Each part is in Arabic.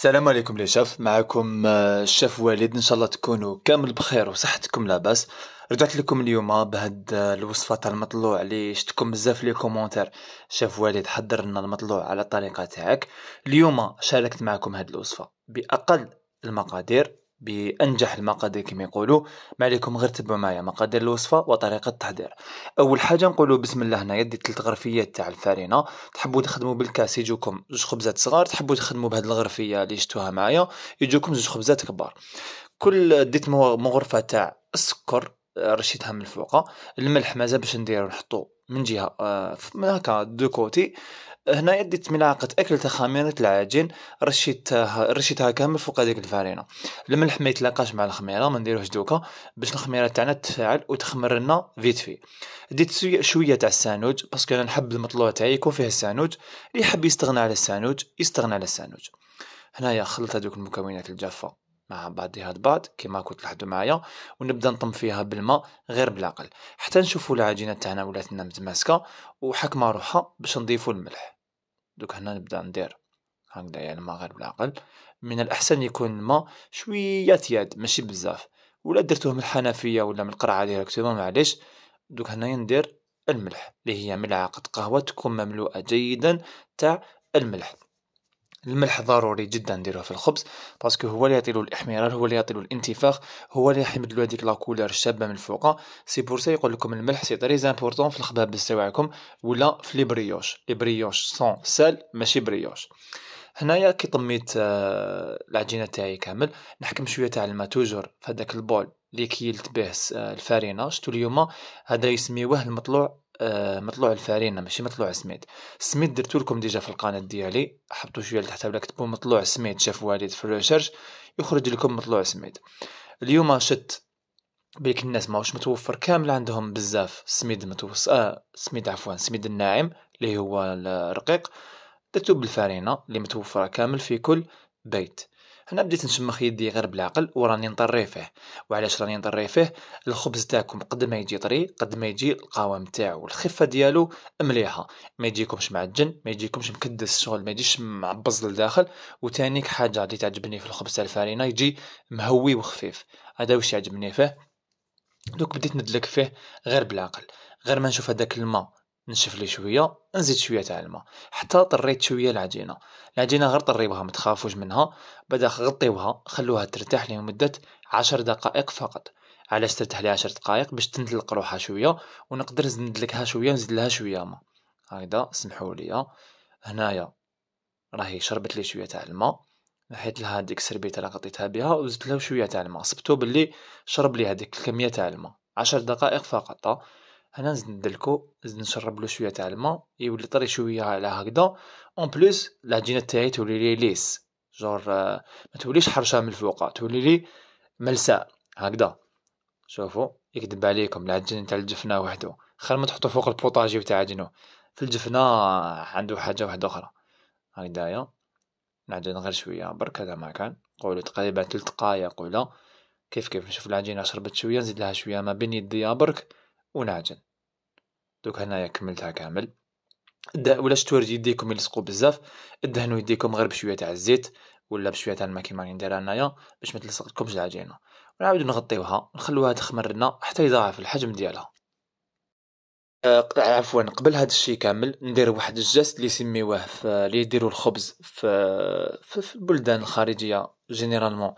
السلام عليكم لي شاف معكم آه، الشاف والد ان شاء الله تكونوا كامل بخير وصحتكم لاباس رجعت لكم اليوم بهاد آه، الوصفه تاع المطلوع اللي شفتكم بزاف لي كومونتير شاف والد حضر لنا المطلوع على الطريقه تاعك اليوم شاركت معكم هاد الوصفه باقل المقادير بانجح المقادير كما يقولوا ما عليكم غير تبعوا معايا مقادير الوصفه وطريقه التحضير اول حاجه نقولوا بسم الله هنايا ديت ثلاث غرفيات تاع الفارينه تحبوا تخدموا بالكاس يجوكم زوج خبزات صغار تحبوا تخدموا بهاد الغرفيه اللي شفتوها معايا يجوكم زوج خبزات كبار كل ديت مغرفه تاع السكر آه، رشيتها من الفوقه الملح مازال باش نديرو نحطو من جهه آه، هكا دو كوتي هنايا ديت ملعقه اكل تاع خميره العجين رشيتها رشيتها كامل فوق هذيك الفارينه الملح ما يتلاقاش مع الخميره ما نديروهش دوكا باش الخميره تاعنا تتفاعل وتخمر لنا فيت في ديت شويه تاع السانوج باسكو انا نحب المطلوع تاعي يكون فيه السانوج اللي يحب يستغنى على السانوج يستغنى على السانوج هنايا خلط هذوك المكونات الجافه مع بعضها البعض كما كنت لحدو معايا ونبدا نطم فيها بالماء غير بالعقل حتى نشوفوا العجينه تاعنا ولات متماسكه وحكمه روحها باش نضيفوا الملح دوك هنا نبدا ندير هكذا يعني ما غير بالعقل من الاحسن يكون الماء شويه تياد ماشي بزاف ولا درتوه من الحنفيه ولا من القرعه ديريكتومون معليش دوك هنايا ندير الملح اللي هي ملعقه قهوه تكون مملوءه جيدا تاع الملح الملح ضروري جدا نديروه في الخبز باسكو هو اللي يعطي الاحمرار هو اللي يعطي الانتفاخ هو اللي له هذيك لاكولور الشابه من الفوق سي بور سا يقول لكم الملح سي تري امبورطون في الخبابز تاعكم ولا في لي بريوش لي بريوش سون سال ماشي بريوش هنايا كي طميت آه، العجينه تاعي كامل نحكم شويه تاع الماء توجور في هذاك البول اللي كيلت به آه، الفارينه شتو اليوم هذا يسميوه المطلوع آه، مطلوع الفارينة ماشي مطلوع سميد سميد درتو لكم ديجا في القناة ديالي حطو شوية لتحت ولا كتبو مطلوع سميد شاف والد في الريسيرش يخرج لكم مطلوع سميد اليوم شت بليك الناس ماهوش متوفر كامل عندهم بزاف سميد متوس آه سميد عفوا سميد الناعم اللي هو الرقيق درتو بالفارينة اللي متوفرة كامل في كل بيت انا بديت نشمخ يدي غير بالعقل وراني نطري فيه وعلاش راني نطري فيه الخبز تاعكم قد ما يجي طري قد ما يجي القوام تاعو الخفه ديالو مليحه ما يجيكمش معجن ما يجيكمش مكدس شغل ما يجيش معبز لداخل وتانيك حاجه اللي تعجبني في الخبز تاع الفارينه يجي مهوي وخفيف هذا واش يعجبني فيه دوك بديت ندلك فيه غير بالعقل غير ما نشوف هذاك الماء نشف لي شويه نزيد شويه تاع الماء حتى طريت شويه العجينه العجينه غير طريوها ما تخافوش منها بعدا غطيوها خلوها ترتاح لمده عشر دقائق فقط علاش ترتاح لي عشر دقائق باش تندلق روحها شويه ونقدر نزندلكها شويه ونزيد لها شويه ما هكذا سمحوا لي هنايا راهي شربت لي شويه تاع الماء حيت لها ديك السربيته اللي غطيتها بها وزدت لها شويه تاع الماء صبتو باللي شرب لي هذيك الكميه تاع الماء عشر دقائق فقط هنا نزيد ندلكو نزيد نشرب له شويه تاع الماء يولي طري شويه على هكذا اون بليس العجينه تاعي تولي لي ليس جور آه، ما توليش حرشه من الفوق تولي لي ملساء هكذا شوفوا يكذب عليكم العجين تاع الجفنه وحده خير ما تحطو فوق البوطاجي تاع عجينو في الجفنه عنده حاجه واحده اخرى هكذايا نعجن غير شويه برك هذا ما كان قولوا تقريبا ثلاث دقائق ولا كيف كيف نشوف العجينه شربت شويه نزيد لها شويه ما بين يدي برك وناجن دوك هنايا كملتها كامل ولاش تورجي يديكم يلصقوا بزاف دهنو يديكم غير بشويه تاع الزيت ولا بشويه تاع الماكي كيما نديرها انايا باش ما تلصقلكمش العجينه ونعاودو نغطيوها نخلوها تخمر لنا حتى يضاعف الحجم ديالها آه عفوا قبل هذا الشيء كامل ندير واحد الجست اللي يسميوه اللي يديروا الخبز في في البلدان الخارجيه جينيرالمون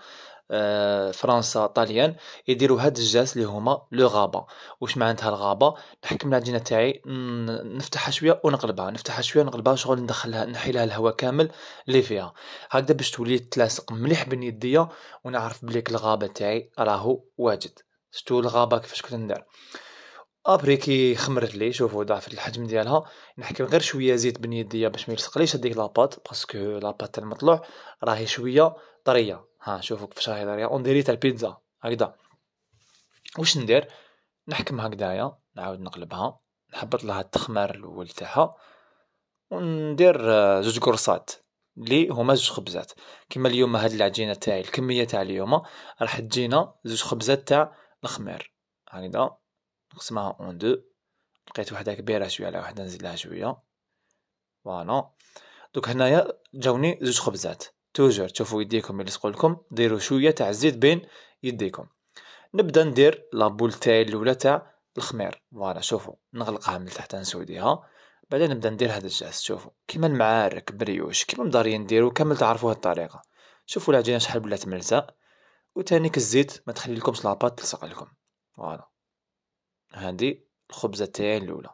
آه، فرنسا طاليان يديروا هاد الجاس اللي هما لو غابه واش معناتها الغابه نحكم العجينه تاعي نفتحها شويه ونقلبها نفتحها شويه نقلبها شغل ندخلها نحيلها الهواء كامل اللي فيها هكذا باش تولي تلاصق مليح بين يديا ونعرف بليك الغابه تاعي راهو واجد شتو الغابه كيفاش كنت ندير ابري كي خمرت لي شوفوا ضعفت الحجم ديالها نحكم غير شويه زيت يديا باش ما يلصقليش هذيك لاباط باسكو لاباط تاع المطلوع راهي شويه طريه ها شوفوا كيفاش راهي طريه اون ديري تاع البيتزا هكذا واش ندير نحكم هكذايا نعاود نقلبها نحبط لها التخمار الاول تاعها وندير آه، زوج قرصات لي هما زوج خبزات كما اليوم هاد العجينه تاعي الكميه تاع اليوم راح تجينا زوج خبزات تاع الخمير هكذا نقسمها اون دو لقيت وحده كبيره شويه على وحده نزيدلها شويه فوالا دوك هنايا جاوني زوج خبزات توجور تشوفوا يديكم ملي تقول لكم ديروا شويه تاع الزيت بين يديكم نبدا ندير لابول تاعي الاولى تاع الخمير فوالا شوفوا نغلقها من تحت نسوديها بعدين نبدا ندير هذا الجاس شوفوا كيما المعارك بريوش كيما مداريين نديرو كامل تعرفوا هاد الطريقه شوفوا العجينه شحال بلات ملزق وتانيك الزيت ما تخلي لكمش لاباط تلصق لكم فوالا هادي الخبزه تاعي الاولى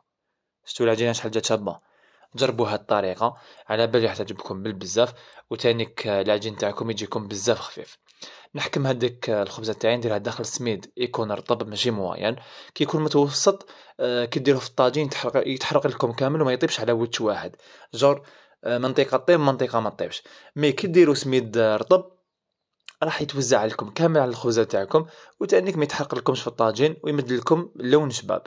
شتو العجينه شحال جات شابه جربوا هاد الطريقه على بالي راح تعجبكم بالبزاف وتانيك العجين تاعكم يجيكم بزاف خفيف نحكم هذيك آه، الخبزه تاعي نديرها داخل سميد يكون رطب ماشي موين كي يكون متوسط آه، كي ديروه في الطاجين يتحرق يتحرق لكم كامل وما يطيبش على وجه واحد جور آه، منطقه طيب منطقه ما طيبش مي كي ديرو سميد رطب راح يتوزع لكم كامل على الخبزه تاعكم وتانيك ما يتحرق لكمش في الطاجين ويمد لكم لون شباب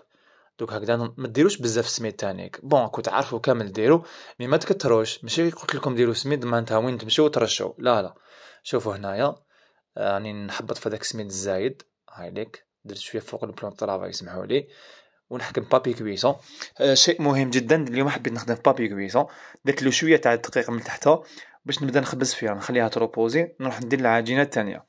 دوك هكذا ما ديروش بزاف سميد تانيك بون كنت عارفو كامل ديرو مي ما تكتروش ماشي قلت لكم ديروا سميد معناتها وين تمشيو ترشوا لا لا شوفوا هنايا راني يعني نحبط في داك السميد الزايد هايليك درت شويه فوق البلون طرافا يسمحوا لي ونحكم بابي كويسون آه شيء مهم جدا اليوم حبيت نخدم في بابي كويسون درت له شويه تاع الدقيق من تحته باش نبدا نخبز فيها نخليها تروبوزي نروح ندير العجينه الثانيه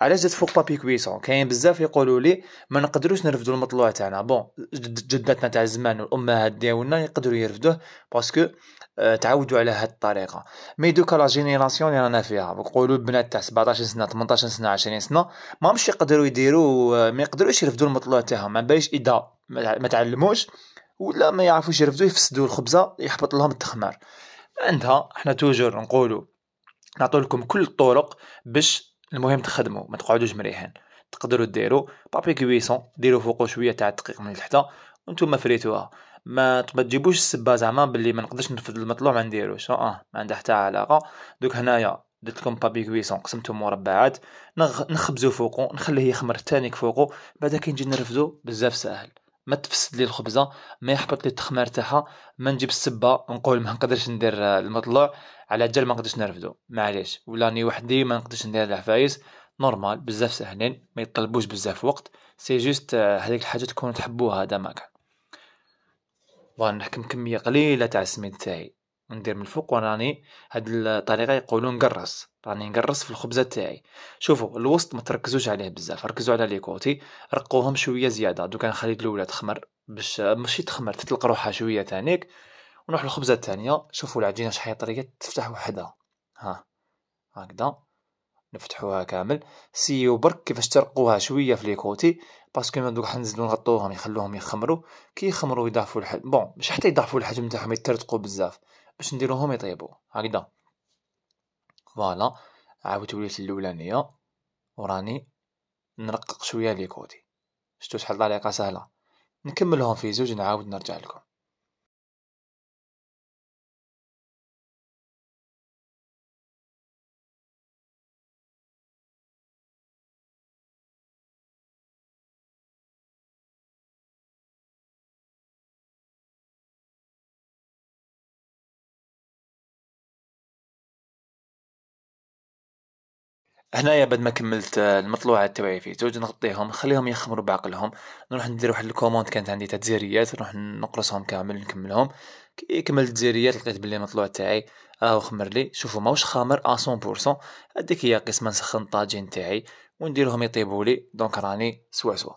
علاش جات فوق بابي كويسون كاين بزاف يقولوا لي ما نقدروش نرفدوا المطلوع تاعنا بون جداتنا تاع زمان والامهات ديالنا يقدروا يرفدوه باسكو آه، تعودوا على هاد الطريقه مي دوكا لا جينيراسيون اللي رانا فيها نقولوا البنات تاع 17 سنه 18 سنه 20 سنه ما مش يقدروا يديروا ما يقدروش يرفدوا المطلوع تاعهم ما باليش اذا ما تعلموش ولا ما يعرفوش يرفدوا يفسدوا الخبزه يحبط لهم التخمار عندها احنا توجور نقولوا نعطوا لكم كل الطرق باش المهم تخدموا ما تقعدوش مريحين تقدروا ديروا بابي كويسون ديروا فوقو شويه تاع الدقيق من الحدا وانتم فريتوها ما تجيبوش السبه زعما باللي ما نقدرش نفذ المطلوع ما نديروش أه،, اه ما عندها حتى علاقه دوك هنايا درت لكم بابي كويسون قسمتو مربعات نخبزو فوقو نخليه يخمر تانيك فوقو بعدا كي نجي نرفدو بزاف ساهل ما تفسد لي الخبزه ما يحبط لي التخمار تاعها ما نجيب السبه نقول ما نقدرش ندير المطلوع على جال ما نقدرش نرفدو معليش ولا راني وحدي ما نقدرش ندير العفايس نورمال بزاف ساهلين ما يطلبوش بزاف وقت سي جوست هذيك الحاجه تكون تحبوها هذا ما كان نحكم كميه قليله تاع السميد تاعي ندير من الفوق وراني هاد الطريقه يقولون قرص راني نقرص في الخبزه تاعي شوفوا الوسط ما تركزوش عليه بزاف ركزوا على لي كوتي رقوهم شويه زياده دوكا نخلي الاولى تخمر باش ماشي تخمر تطلق روحها شويه تانيك ونروح للخبزه الثانيه شوفوا العجينه شحال طرية تفتح وحدها ها هكذا نفتحوها كامل سيو برك كيفاش ترقوها شويه في لي كوتي باسكو ما دوك حنزيدو نغطوهم يخلوهم يخمروا كي يخمروا يضعفوا الحجم بون مش حتى يضعفوا الحجم تاعهم يترتقوا بزاف باش نديروهم يطيبوا هكذا فوالا عاود وليت الاولانيه وراني نرقق شويه لي كوتي شتو شحال طريقه سهله نكملهم في زوج نعاود نرجع لكم هنايا بعد ما كملت آه، المطلوعات تبعي في زوج نغطيهم نخليهم يخمروا بعقلهم نروح ندير واحد الكوموند كانت عندي تاع جزيريات نروح نقرصهم كامل نكملهم كي كملت جزيريات لقيت بلي المطلوع تاعي راهو خمر لي شوفوا ماهوش خامر 100% هذيك هي قسمه نسخن الطاجين تاعي ونديرهم يطيبوا لي دونك راني سوا سوا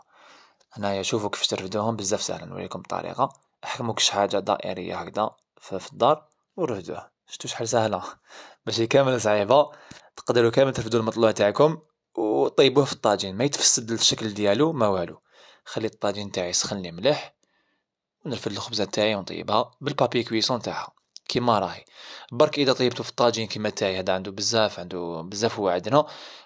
هنايا شوفوا كيفاش ترفدوهم بزاف سهل نوريكم الطريقه احكموا كش حاجه دائريه هكذا في الدار ورفدوه شفتوا شحال سهله باش كامل صعيبه تقدروا كامل ترفدوا المطلوع تاعكم وطيبوه في الطاجين ما يتفسد الشكل ديالو ما والو خلي الطاجين تاعي يسخن لي مليح ونرفد الخبزه تاعي ونطيبها بالبابي كويسون تاعها كيما راهي برك اذا طيبته في الطاجين كيما تاعي هذا عنده بزاف عنده بزاف هو عندنا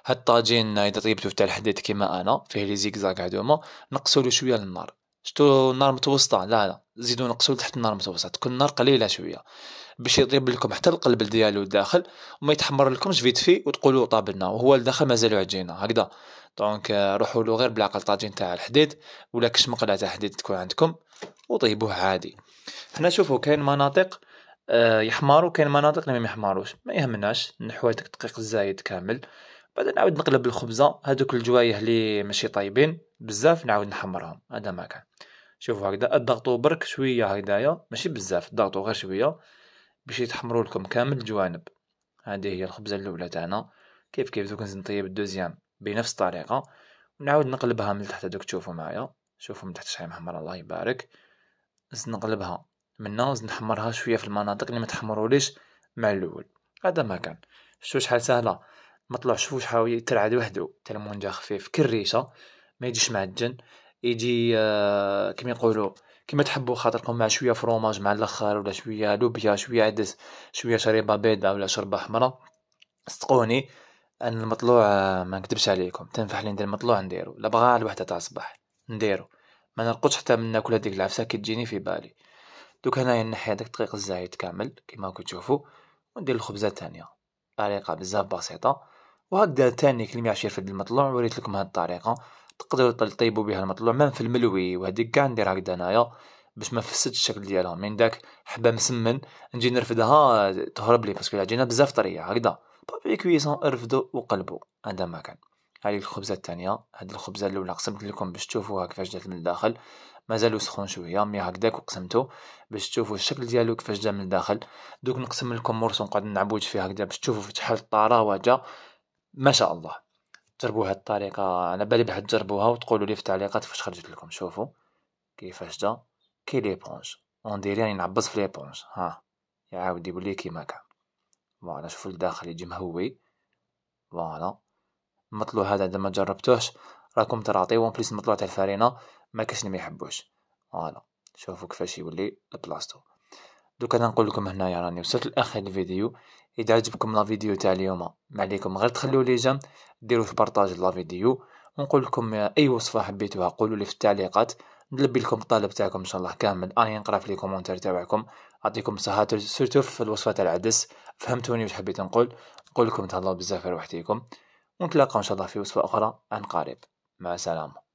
هاد الطاجين اذا طيبته تاع الحديد كيما انا فيه لي زيكزاك هادوما نقصوا له شويه النار شتو نار متوسطه لا لا زيدو نقصو تحت النار متوسطه تكون النار قليله شويه باش يطيب لكم حتى القلب ديالو الداخل وما يتحمر لكمش فيت في وتقولوا طابلنا وهو الداخل مازالو عجينه هكذا دونك روحوا له غير بالعقل طاجين تاع الحديد ولا كش مقلاة تاع الحديد تكون عندكم وطيبوه عادي حنا شوفوا كاين مناطق آه، يحمروا كاين مناطق اللي ما يحمروش ما يهمناش نحو هذاك الدقيق الزايد كامل بعد نعاود نقلب الخبزه هذوك الجوايه اللي ماشي طايبين بزاف نعاود نحمرهم هذا ما كان شوفوا هكذا الضغطو برك شويه هكذايا ماشي بزاف الضغطو غير شويه باش يتحمروا لكم كامل الجوانب هذه هي الخبزه الاولى تاعنا كيف كيف دوك نزيد نطيب الدوزيام بنفس الطريقه ونعاود نقلبها من تحت هذوك تشوفوا معايا شوفوا من تحت شحال محمر الله يبارك نقلبها من هنا نحمرها شويه في المناطق اللي ما تحمروليش مع الاول هذا ما كان شو شحال سهله ما طلعش فوش حاوي ترعد وحده تلمون جا خفيف كالريشه ما يجيش معجن يجي آه، كما يقولوا كما تحبوا خاطركم مع شويه فروماج مع الاخر ولا شويه لوبيا شويه عدس شويه شريبه بيضاء ولا شربه حمراء صدقوني ان المطلوع آه، ما نكذبش عليكم تنفح لي ندير المطلوع نديرو لا بغا الوحده تاع الصباح نديرو ما نرقدش حتى من ناكل هذيك العفسه كي تجيني في بالي دوك هنايا نحي هذاك الدقيق الزايد كامل كيما راكم تشوفوا وندير الخبزه الثانيه طريقه بزاف بسيطه وهكذا تاني كلمة عشير في المطلوع وريت لكم هاد الطريقة تقدروا تطيبوا بها المطلوع من في الملوي وهدي كاع ندير هكذا انايا باش ما نفسدش الشكل ديالها من داك حبه مسمن نجي نرفدها تهرب لي باسكو جينا بزاف طريه هكذا بابي كويسون ارفدو وقلبو هذا ما كان هذه الخبزه الثانيه هاد الخبزه الاولى قسمت لكم باش تشوفوها كيفاش جات من الداخل مازالو سخون شويه مي هكداك وقسمتو باش تشوفوا الشكل ديالو كيفاش جا من الداخل دوك نقسم لكم مرسو نقعد نعبوج فيه هكدا باش تشوفوا شحال الطراوه جا ما شاء الله جربوا هاد الطريقه على بالي بحد تجربوها وتقولوا لي في التعليقات فاش خرجت لكم شوفوا كيفاش جا كي بونج اون ديري راني نعبز في بونج ها يعاود يولي كيما كان فوالا شوفوا الداخل يجي مهوي فوالا مطلو هذا اذا ما جربتوهش راكم تراطيو اون بليس مطلو تاع الفرينه ما كاش اللي ما يحبوش فوالا شوفوا كيفاش يولي لبلاصتو دوك انا نقول لكم هنايا راني وصلت لاخر الفيديو اذا عجبكم لا فيديو تاع اليوم ما عليكم غير تخلوا لي جيم ديروا في بارطاج لا فيديو ونقول لكم اي وصفه حبيتوها قولوا لي في التعليقات نلبي لكم الطلب تاعكم ان شاء الله كامل انا آه، نقرا في لي كومونتير تاعكم اعطيكم صحه سورتو في الوصفه تاع العدس فهمتوني واش حبيت نقول نقول لكم تهلاو بزاف في روحتيكم ونتلاقاو ان شاء الله في وصفه اخرى عن قريب مع السلامه